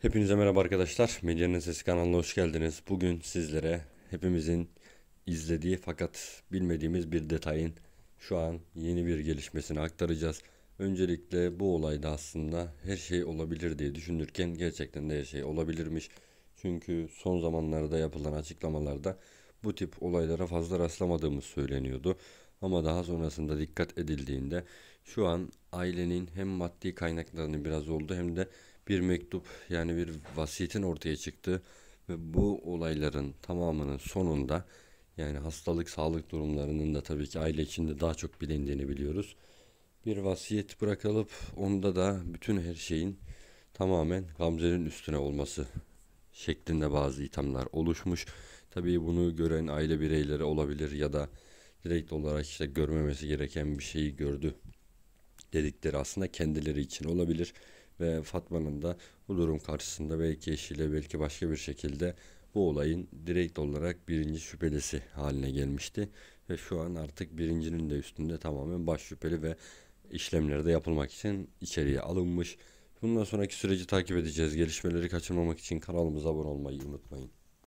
Hepinize merhaba arkadaşlar. Medyanın Sesi kanalına hoş geldiniz. Bugün sizlere hepimizin izlediği fakat bilmediğimiz bir detayın şu an yeni bir gelişmesini aktaracağız. Öncelikle bu olayda aslında her şey olabilir diye düşünürken gerçekten de her şey olabilirmiş. Çünkü son zamanlarda yapılan açıklamalarda bu tip olaylara fazla rastlamadığımız söyleniyordu. Ama daha sonrasında dikkat edildiğinde şu an ailenin hem maddi kaynaklarını biraz oldu hem de bir mektup yani bir vasiyetin ortaya çıktı ve bu olayların tamamının sonunda yani hastalık sağlık durumlarının da tabii ki aile içinde daha çok bilindiğini biliyoruz. Bir vasiyet bırakılıp onda da bütün her şeyin tamamen Gamze'nin üstüne olması şeklinde bazı ithamlar oluşmuş. Tabii bunu gören aile bireyleri olabilir ya da direkt olarak işte görmemesi gereken bir şeyi gördü dedikleri aslında kendileri için olabilir ve Fatma'nın da bu durum karşısında belki eşiyle belki başka bir şekilde bu olayın direkt olarak birinci şüphelisi haline gelmişti. Ve şu an artık birincinin de üstünde tamamen baş şüpheli ve işlemleri de yapılmak için içeriye alınmış. Bundan sonraki süreci takip edeceğiz. Gelişmeleri kaçırmamak için kanalımıza abone olmayı unutmayın.